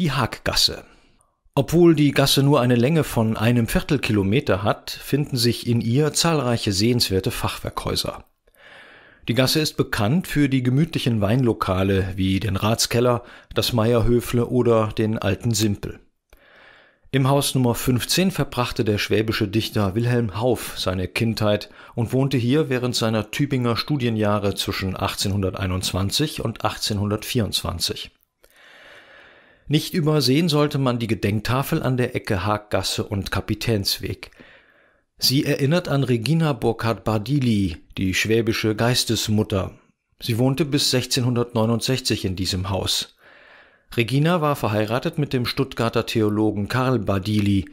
die Haaggasse. Obwohl die Gasse nur eine Länge von einem Viertelkilometer hat, finden sich in ihr zahlreiche sehenswerte Fachwerkhäuser. Die Gasse ist bekannt für die gemütlichen Weinlokale wie den Ratskeller, das Meierhöfle oder den alten Simpel. Im Haus Nummer 15 verbrachte der schwäbische Dichter Wilhelm Hauff seine Kindheit und wohnte hier während seiner Tübinger Studienjahre zwischen 1821 und 1824. Nicht übersehen sollte man die Gedenktafel an der Ecke Haaggasse und Kapitänsweg. Sie erinnert an Regina Burkhard Bardili, die schwäbische Geistesmutter. Sie wohnte bis 1669 in diesem Haus. Regina war verheiratet mit dem Stuttgarter Theologen Karl Bardili.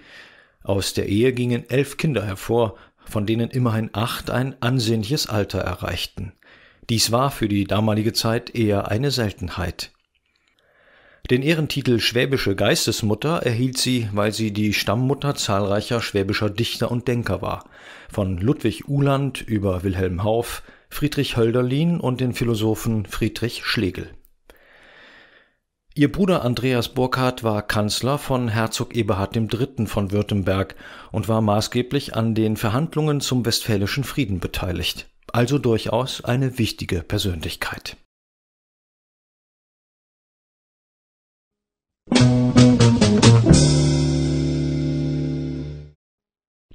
Aus der Ehe gingen elf Kinder hervor, von denen immerhin acht ein ansehnliches Alter erreichten. Dies war für die damalige Zeit eher eine Seltenheit. Den Ehrentitel Schwäbische Geistesmutter erhielt sie, weil sie die Stammmutter zahlreicher schwäbischer Dichter und Denker war, von Ludwig Uhland über Wilhelm Hauff, Friedrich Hölderlin und den Philosophen Friedrich Schlegel. Ihr Bruder Andreas Burkhardt war Kanzler von Herzog Eberhard III. von Württemberg und war maßgeblich an den Verhandlungen zum Westfälischen Frieden beteiligt, also durchaus eine wichtige Persönlichkeit.